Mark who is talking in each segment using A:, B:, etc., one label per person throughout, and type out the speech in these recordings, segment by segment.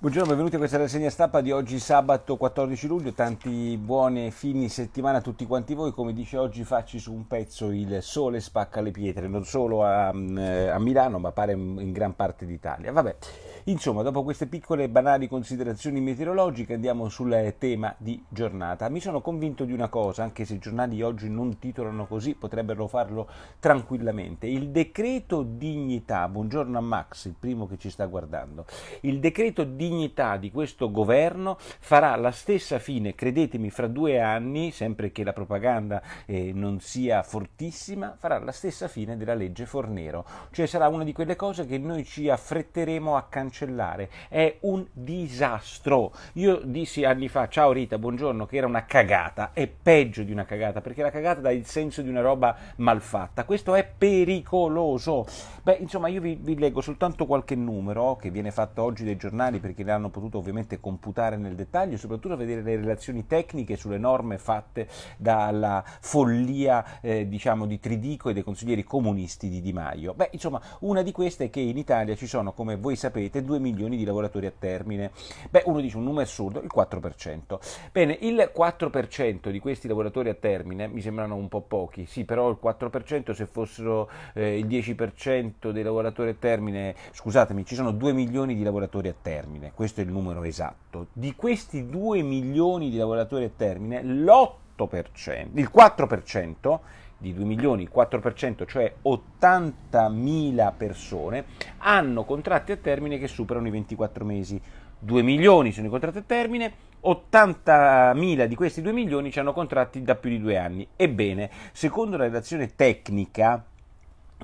A: Buongiorno, benvenuti a questa rassegna stampa di oggi sabato 14 luglio, tanti buoni fini settimana a tutti quanti voi, come dice oggi facci su un pezzo il sole spacca le pietre, non solo a, eh, a Milano ma pare in gran parte d'Italia. Vabbè, insomma dopo queste piccole e banali considerazioni meteorologiche andiamo sul tema di giornata. Mi sono convinto di una cosa, anche se i giornali oggi non titolano così, potrebbero farlo tranquillamente. Il decreto dignità, buongiorno a Max, il primo che ci sta guardando, il decreto dignità dignità di questo governo farà la stessa fine, credetemi, fra due anni, sempre che la propaganda eh, non sia fortissima, farà la stessa fine della legge Fornero. Cioè sarà una di quelle cose che noi ci affretteremo a cancellare. È un disastro. Io dissi anni fa, ciao Rita, buongiorno, che era una cagata. È peggio di una cagata, perché la cagata dà il senso di una roba malfatta. Questo è pericoloso. Beh, insomma, io vi, vi leggo soltanto qualche numero che viene fatto oggi dai giornali perché che le hanno potuto ovviamente computare nel dettaglio e soprattutto vedere le relazioni tecniche sulle norme fatte dalla follia eh, diciamo di Tridico e dei consiglieri comunisti di Di Maio. Beh, insomma, una di queste è che in Italia ci sono, come voi sapete, 2 milioni di lavoratori a termine. Beh, uno dice un numero assurdo, il 4%. Bene, il 4% di questi lavoratori a termine mi sembrano un po' pochi, sì, però il 4% se fossero eh, il 10% dei lavoratori a termine, scusatemi, ci sono 2 milioni di lavoratori a termine termine, questo è il numero esatto, di questi 2 milioni di lavoratori a termine, l'8%, il 4% di 2 milioni, il 4%, cioè 80.000 persone, hanno contratti a termine che superano i 24 mesi. 2 milioni sono i contratti a termine, 80.000 di questi 2 milioni hanno contratti da più di due anni. Ebbene, secondo la relazione tecnica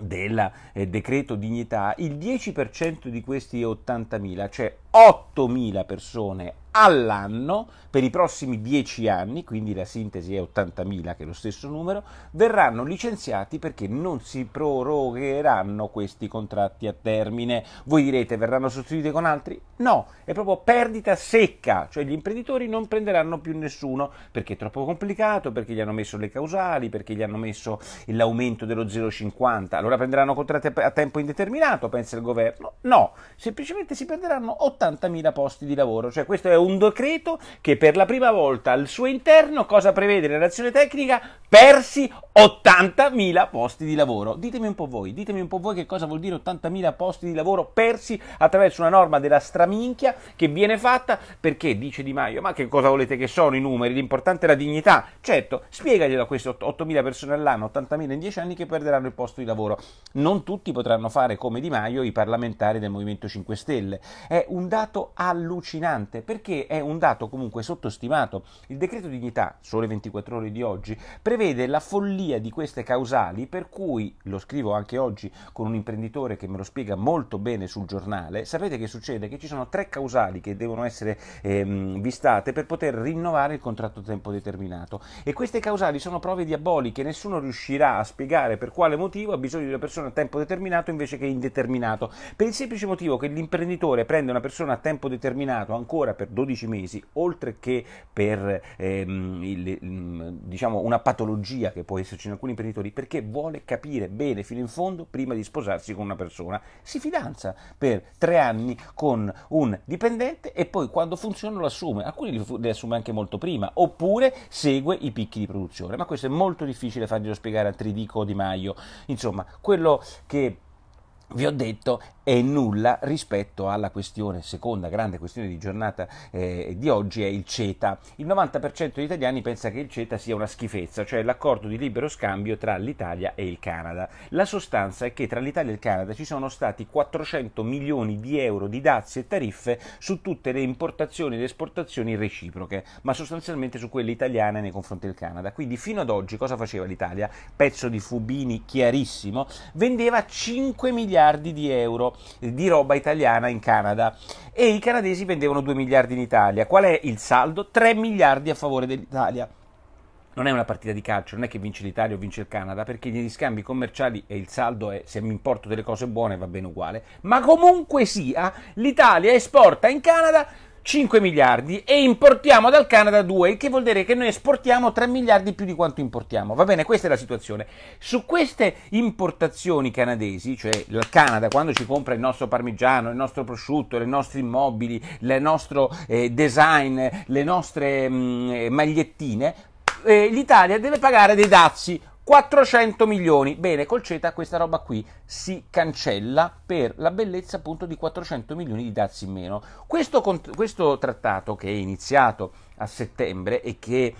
A: del eh, decreto dignità, il 10% di questi 80.000, cioè 8.000 persone all'anno per i prossimi 10 anni, quindi la sintesi è 80.000 che è lo stesso numero, verranno licenziati perché non si prorogheranno questi contratti a termine. Voi direte verranno sostituiti con altri? No, è proprio perdita secca, cioè gli imprenditori non prenderanno più nessuno perché è troppo complicato, perché gli hanno messo le causali, perché gli hanno messo l'aumento dello 0,50, allora prenderanno contratti a tempo indeterminato, pensa il governo? No, semplicemente si perderanno 80.000 posti di lavoro, cioè questo è un decreto che per la prima volta al suo interno cosa prevede in relazione tecnica? Persi 80.000 posti di lavoro. Ditemi un po' voi, ditemi un po' voi che cosa vuol dire 80.000 posti di lavoro persi attraverso una norma della straminchia che viene fatta perché dice Di Maio, ma che cosa volete che sono i numeri? L'importante è la dignità. Certo, spiegaglielo a queste 8.000 persone all'anno, 80.000 in 10 anni che perderanno il posto di lavoro. Non tutti potranno fare come Di Maio i parlamentari del Movimento 5 Stelle. È un dato allucinante perché che è un dato comunque sottostimato. Il decreto dignità, sole 24 ore di oggi, prevede la follia di queste causali per cui, lo scrivo anche oggi con un imprenditore che me lo spiega molto bene sul giornale, sapete che succede? Che ci sono tre causali che devono essere ehm, vistate per poter rinnovare il contratto a tempo determinato e queste causali sono prove diaboliche, nessuno riuscirà a spiegare per quale motivo ha bisogno di una persona a tempo determinato invece che indeterminato, per il semplice motivo che l'imprenditore prende una persona a tempo determinato ancora per 12 12 mesi, oltre che per ehm, il, diciamo, una patologia che può esserci in alcuni imprenditori, perché vuole capire bene fino in fondo prima di sposarsi con una persona. Si fidanza per tre anni con un dipendente e poi quando funziona lo assume, alcuni li, assume anche molto prima, oppure segue i picchi di produzione, ma questo è molto difficile farglielo spiegare a Tridico Di Maio. Insomma, quello che vi ho detto è nulla rispetto alla questione, seconda grande questione di giornata eh, di oggi è il CETA. Il 90% degli italiani pensa che il CETA sia una schifezza, cioè l'accordo di libero scambio tra l'Italia e il Canada. La sostanza è che tra l'Italia e il Canada ci sono stati 400 milioni di euro di dazi e tariffe su tutte le importazioni ed esportazioni reciproche, ma sostanzialmente su quelle italiane nei confronti del Canada. Quindi fino ad oggi cosa faceva l'Italia? Pezzo di Fubini chiarissimo, vendeva 5 milioni miliardi di euro di roba italiana in Canada e i canadesi vendevano 2 miliardi in Italia. Qual è il saldo? 3 miliardi a favore dell'Italia non è una partita di calcio, non è che vince l'Italia o vince il Canada, perché gli scambi commerciali e il saldo è se mi importo delle cose buone va bene uguale. Ma comunque sia, l'Italia esporta in Canada 5 miliardi e importiamo dal Canada 2, il che vuol dire che noi esportiamo 3 miliardi più di quanto importiamo. Va bene, questa è la situazione. Su queste importazioni canadesi, cioè il Canada quando ci compra il nostro parmigiano, il nostro prosciutto, i nostri immobili, il nostro eh, design, le nostre mh, mm, eh, magliettine, eh, l'Italia deve pagare dei dazi 400 milioni. Bene, col CETA questa roba qui si cancella per la bellezza appunto di 400 milioni di dazi in meno. Questo, questo trattato che è iniziato a settembre e che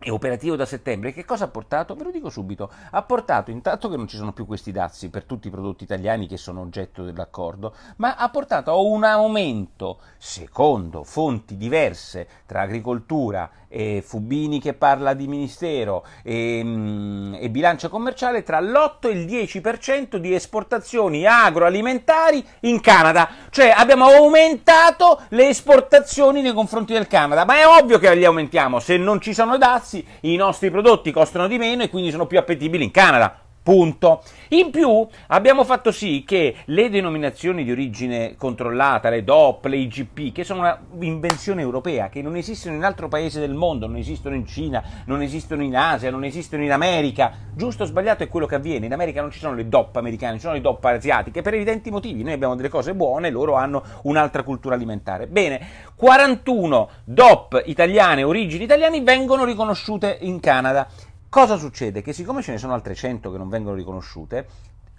A: è operativo da settembre, che cosa ha portato? Ve lo dico subito, ha portato intanto che non ci sono più questi dazi per tutti i prodotti italiani che sono oggetto dell'accordo, ma ha portato a un aumento, secondo fonti diverse, tra agricoltura e Fubini che parla di ministero e, mm, e bilancia commerciale, tra l'8 e il 10% di esportazioni agroalimentari in Canada, cioè abbiamo aumentato le esportazioni nei confronti del Canada, ma è ovvio che le aumentiamo se non ci sono dazi tassi, i nostri prodotti costano di meno e quindi sono più appetibili in Canada. Punto. In più abbiamo fatto sì che le denominazioni di origine controllata, le DOP, le IGP, che sono un'invenzione europea, che non esistono in altro paese del mondo, non esistono in Cina, non esistono in Asia, non esistono in America, giusto o sbagliato è quello che avviene, in America non ci sono le DOP americane, ci sono le DOP asiatiche, per evidenti motivi, noi abbiamo delle cose buone, loro hanno un'altra cultura alimentare. Bene, 41 DOP italiane, origini italiane, vengono riconosciute in Canada Cosa succede? Che siccome ce ne sono altre 100 che non vengono riconosciute,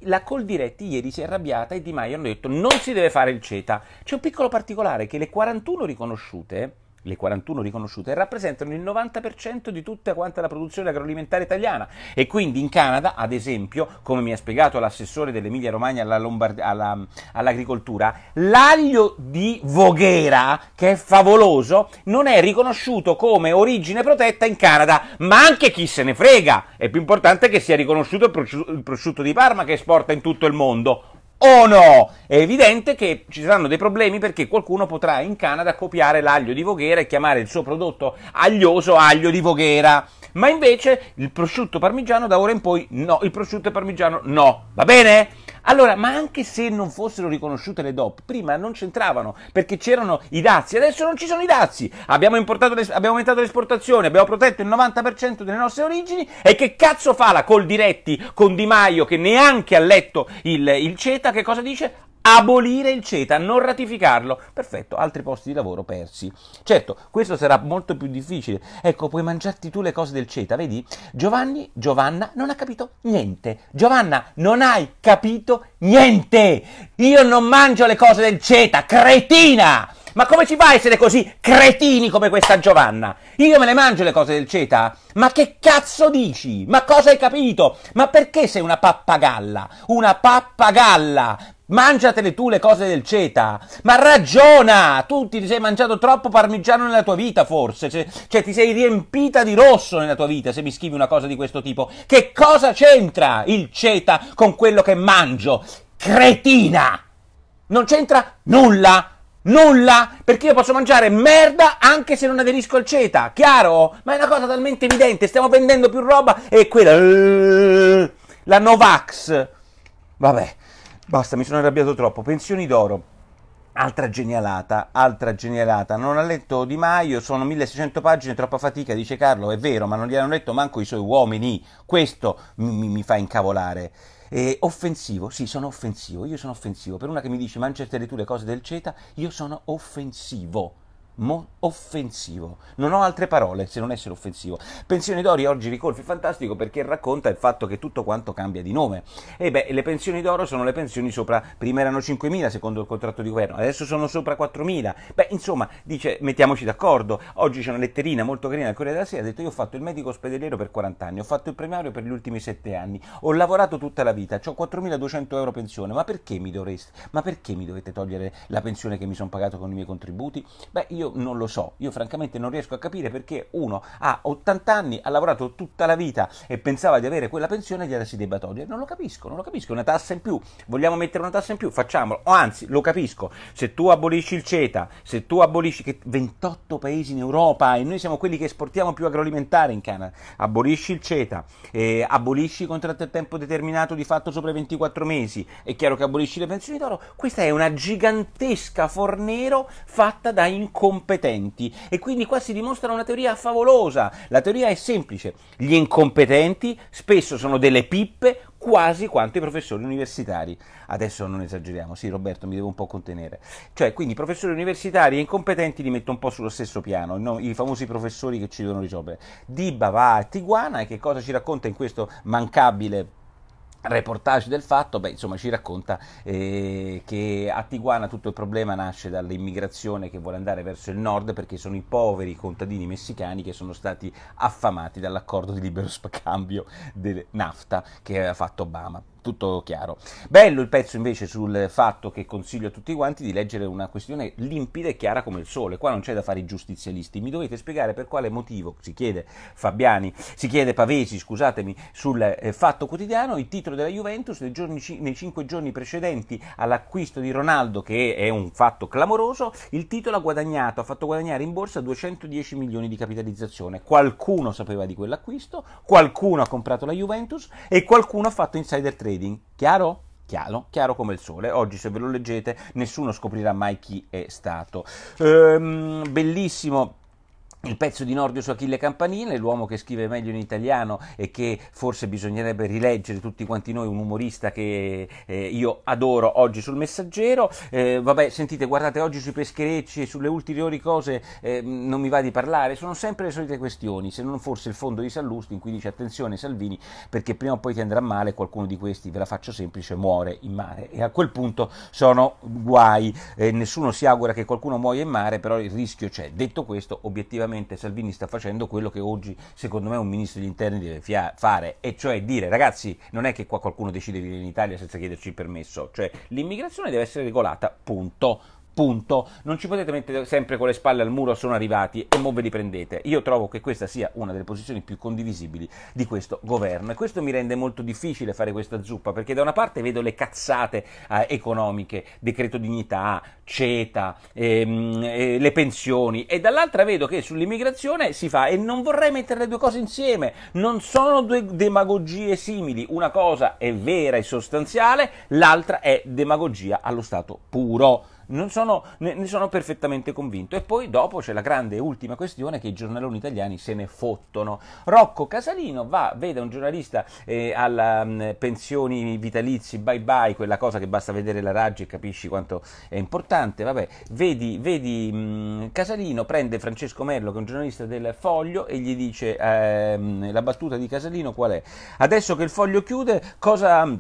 A: la Coldiretti ieri si è arrabbiata e Di Maio hanno detto non si deve fare il CETA. C'è un piccolo particolare che le 41 riconosciute le 41 riconosciute, rappresentano il 90% di tutta quanta la produzione agroalimentare italiana. E quindi in Canada, ad esempio, come mi ha spiegato l'assessore dell'Emilia Romagna alla alla, all'agricoltura, l'aglio di Voghera, che è favoloso, non è riconosciuto come origine protetta in Canada, ma anche chi se ne frega. È più importante che sia riconosciuto il prosciutto di Parma che esporta in tutto il mondo o no? È evidente che ci saranno dei problemi perché qualcuno potrà in Canada copiare l'aglio di Voghera e chiamare il suo prodotto aglioso aglio di Voghera. Ma invece il prosciutto parmigiano da ora in poi no, il prosciutto parmigiano no. Va bene? Allora, ma anche se non fossero riconosciute le DOP, prima non c'entravano perché c'erano i dazi, adesso non ci sono i dazi. Abbiamo, le, abbiamo aumentato l'esportazione, abbiamo protetto il 90% delle nostre origini e che cazzo fa la Col Diretti con Di Maio che neanche ha letto il, il CETA? Letta che cosa dice? Abolire il CETA, non ratificarlo. Perfetto, altri posti di lavoro persi. Certo, questo sarà molto più difficile. Ecco, puoi mangiarti tu le cose del CETA, vedi? Giovanni, Giovanna non ha capito niente. Giovanna, non hai capito niente. Io non mangio le cose del CETA, cretina! Ma come ci fa a essere così cretini come questa Giovanna? Io me le mangio le cose del CETA? Ma che cazzo dici? Ma cosa hai capito? Ma perché sei una pappagalla? Una pappagalla! Mangiatele tu le cose del CETA, ma ragiona! Tu ti sei mangiato troppo parmigiano nella tua vita, forse, cioè, cioè, ti sei riempita di rosso nella tua vita se mi scrivi una cosa di questo tipo. Che cosa c'entra il CETA con quello che mangio? Cretina! Non c'entra nulla! Nulla, perché io posso mangiare merda anche se non aderisco al CETA, chiaro? Ma è una cosa talmente evidente, stiamo vendendo più roba e quella... La Novax. Vabbè, basta, mi sono arrabbiato troppo. Pensioni d'oro. Altra genialata, altra genialata. Non ha letto Di Maio, sono 1600 pagine, troppa fatica, dice Carlo. È vero, ma non gli hanno letto manco i suoi uomini. Questo mi, mi, mi fa incavolare. Eh, offensivo, sì, sono offensivo, io sono offensivo. Per una che mi dice mangia tu le cose del CETA, io sono offensivo offensivo. Non ho altre parole se non essere offensivo. Pensioni d'oro oggi ricolfi fantastico perché racconta il fatto che tutto quanto cambia di nome. E beh, le pensioni d'oro sono le pensioni sopra, prima erano 5.000 secondo il contratto di governo, adesso sono sopra 4.000. Beh, insomma, dice mettiamoci d'accordo. Oggi c'è una letterina molto carina al Corriere della Sera, ha detto io ho fatto il medico ospedaliero per 40 anni, ho fatto il primario per gli ultimi 7 anni, ho lavorato tutta la vita, ho 4.200 euro pensione, ma perché mi dovreste, ma perché mi dovete togliere la pensione che mi sono pagato con i miei contributi? Beh, io non lo so, io francamente non riesco a capire perché uno ha 80 anni, ha lavorato tutta la vita e pensava di avere quella pensione e adesso si debba togliere. Non lo capisco, non lo capisco, una tassa in più. Vogliamo mettere una tassa in più? Facciamolo. O anzi, lo capisco, se tu abolisci il CETA, se tu abolisci che 28 paesi in Europa e noi siamo quelli che esportiamo più agroalimentare in Canada, abolisci il CETA, eh, abolisci i contratti a tempo determinato di fatto sopra i 24 mesi, è chiaro che abolisci le pensioni d'oro, questa è una gigantesca fornero fatta da incontri incompetenti. E quindi qua si dimostra una teoria favolosa. La teoria è semplice. Gli incompetenti spesso sono delle pippe quasi quanto i professori universitari. Adesso non esageriamo, sì Roberto mi devo un po' contenere. Cioè, quindi i professori universitari e incompetenti li metto un po' sullo stesso piano, no? i famosi professori che ci devono risolvere. Dibba va a Tiguana e che cosa ci racconta in questo mancabile reportage del fatto, beh, insomma, ci racconta eh, che a Tijuana tutto il problema nasce dall'immigrazione che vuole andare verso il nord perché sono i poveri contadini messicani che sono stati affamati dall'accordo di libero scambio del NAFTA che ha fatto Obama tutto chiaro. Bello il pezzo invece sul fatto che consiglio a tutti quanti di leggere una questione limpida e chiara come il sole. Qua non c'è da fare i giustizialisti. Mi dovete spiegare per quale motivo, si chiede Fabiani, si chiede Pavesi, scusatemi, sul eh, fatto quotidiano, il titolo della Juventus nei, giorni, nei cinque giorni precedenti all'acquisto di Ronaldo, che è un fatto clamoroso, il titolo ha guadagnato, ha fatto guadagnare in borsa 210 milioni di capitalizzazione. Qualcuno sapeva di quell'acquisto, qualcuno ha comprato la Juventus e qualcuno ha fatto insider trading trading. Chiaro? chiaro, chiaro come il sole. Oggi se ve lo leggete nessuno scoprirà mai chi è stato. Ehm, bellissimo il pezzo di Nordio su Achille Campanile, l'uomo che scrive meglio in italiano e che forse bisognerebbe rileggere tutti quanti noi, un umorista che eh, io adoro oggi sul messaggero. Eh, vabbè, sentite, guardate, oggi sui pescherecci e sulle ulteriori cose eh, non mi va di parlare, sono sempre le solite questioni, se non forse il fondo di Sallusti in cui dice attenzione Salvini perché prima o poi ti andrà male, qualcuno di questi, ve la faccio semplice, muore in mare e a quel punto sono guai, eh, nessuno si augura che qualcuno muoia in mare, però il rischio c'è. Detto questo, obiettivamente assolutamente Salvini sta facendo quello che oggi secondo me un ministro degli interni deve fia- fare, e cioè dire ragazzi non è che qua qualcuno decide di venire in Italia senza chiederci il permesso, cioè l'immigrazione deve essere regolata, punto punto. Non ci potete mettere sempre con le spalle al muro, sono arrivati e mo ve li prendete. Io trovo che questa sia una delle posizioni più condivisibili di questo governo e questo mi rende molto difficile fare questa zuppa perché da una parte vedo le cazzate eh, economiche, decreto dignità, CETA, ehm, eh, le pensioni e dall'altra vedo che sull'immigrazione si fa e non vorrei mettere le due cose insieme, non sono due demagogie simili, una cosa è vera e sostanziale, l'altra è demagogia allo stato puro. Non sono, ne, ne, sono perfettamente convinto. E poi dopo c'è la grande ultima questione che i giornaloni italiani se ne fottono. Rocco Casalino va, vede un giornalista eh, alla mh, mm, pensioni vitalizi, bye bye, quella cosa che basta vedere la Raggi e capisci quanto è importante. Vabbè, vedi, vedi mh, mm, Casalino prende Francesco Merlo, che è un giornalista del Foglio, e gli dice ehm, la battuta di Casalino qual è? Adesso che il Foglio chiude, cosa mm,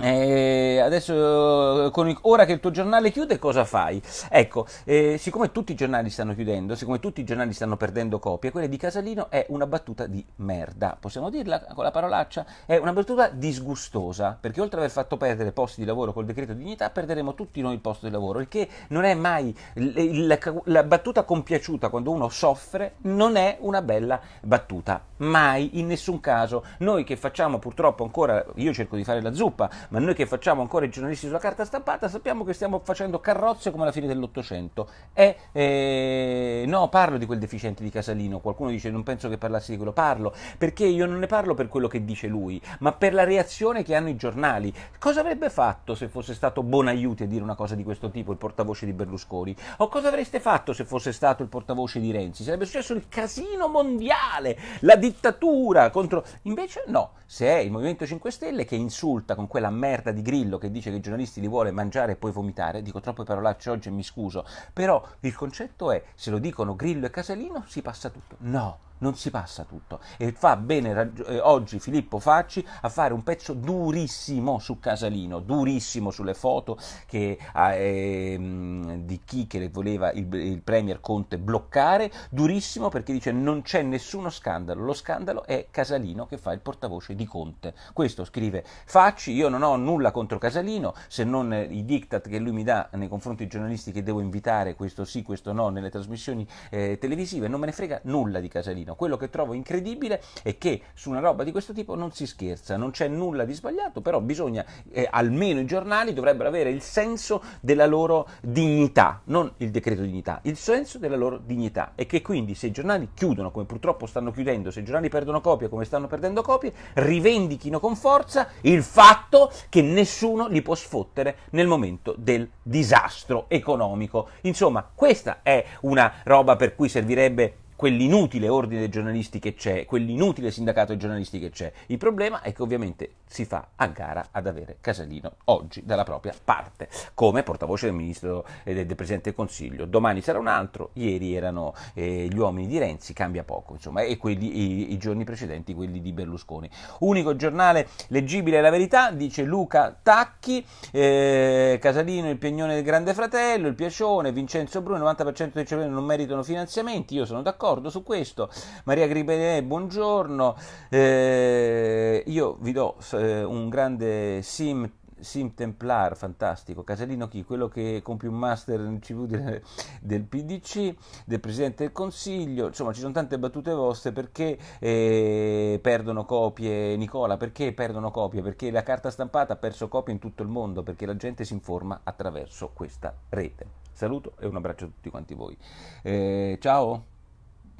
A: eh, adesso, eh, con il, ora che il tuo giornale chiude, cosa fai? Ecco, eh, siccome tutti i giornali stanno chiudendo, siccome tutti i giornali stanno perdendo copie, quella di Casalino è una battuta di merda, possiamo dirla con la parolaccia? È una battuta disgustosa, perché oltre ad aver fatto perdere posti di lavoro col decreto dignità, perderemo tutti noi il posto di lavoro, il che non è mai la, la battuta compiaciuta quando uno soffre, non è una bella battuta, mai, in nessun caso. Noi che facciamo purtroppo ancora, io cerco di fare la zuppa, ma noi che facciamo ancora i giornalisti sulla carta stampata sappiamo che stiamo facendo carrozze come la fine dell'Ottocento. E, eh, no, parlo di quel deficiente di Casalino, qualcuno dice non penso che parlassi di quello, parlo, perché io non ne parlo per quello che dice lui, ma per la reazione che hanno i giornali. Cosa avrebbe fatto se fosse stato Bonaiuti a dire una cosa di questo tipo, il portavoce di Berlusconi? O cosa avreste fatto se fosse stato il portavoce di Renzi? Sarebbe successo il casino mondiale, la dittatura contro... Invece no, se è il Movimento 5 Stelle che insulta con quella merda di Grillo che dice che i giornalisti li vuole mangiare e poi vomitare, dico troppe parolacce oggi e mi scuso, però il concetto è se lo dicono Grillo e Casalino si passa tutto. No, non si passa tutto. E fa bene raggi- eh, oggi Filippo Facci a fare un pezzo durissimo su Casalino, durissimo sulle foto che, eh, di chi che voleva il, il Premier Conte bloccare, durissimo perché dice non c'è nessuno scandalo, lo scandalo è Casalino che fa il portavoce di Conte. Questo scrive Facci, io non ho nulla contro Casalino se non eh, i diktat che lui mi dà nei confronti dei giornalisti che devo invitare, questo sì, questo no, nelle trasmissioni eh, televisive, non me ne frega nulla di Casalino Torino. Quello che trovo incredibile è che su una roba di questo tipo non si scherza, non c'è nulla di sbagliato, però bisogna, eh, almeno i giornali dovrebbero avere il senso della loro dignità, non il decreto dignità, il senso della loro dignità e che quindi se i giornali chiudono, come purtroppo stanno chiudendo, se i giornali perdono copie come stanno perdendo copie, rivendichino con forza il fatto che nessuno li può sfottere nel momento del disastro economico. Insomma, questa è una roba per cui servirebbe quell'inutile ordine dei giornalisti che c'è, quell'inutile sindacato dei giornalisti che c'è. Il problema è che ovviamente si fa a gara ad avere Casalino oggi dalla propria parte, come portavoce del ministro e del, Presidente del Consiglio. Domani sarà un altro, ieri erano eh, gli uomini di Renzi, cambia poco, insomma, e quelli, i, i, giorni precedenti quelli di Berlusconi. Unico giornale leggibile è la verità, dice Luca Tacchi, eh, Casalino il pignone del Grande Fratello, il Piacione, Vincenzo Bruno, il 90% dei giornali non meritano finanziamenti, io sono d'accordo d'accordo su questo. Maria Gribenet, buongiorno. Eh, io vi do eh, un grande sim Sim Templar, fantastico, Casalino Chi, quello che compie un master in CV del, del, PDC, del Presidente del Consiglio, insomma ci sono tante battute vostre perché eh, perdono copie, Nicola, perché perdono copie? Perché la carta stampata ha perso copie in tutto il mondo, perché la gente si informa attraverso questa rete. Saluto e un abbraccio a tutti quanti voi. Eh, ciao!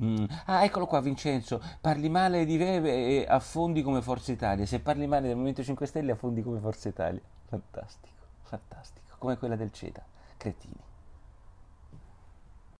A: Mm. Ah, eccolo qua Vincenzo, parli male di Veve e affondi come Forza Italia, se parli male del Movimento 5 Stelle affondi come Forza Italia. Fantastico, fantastico, come quella del CETA, cretini.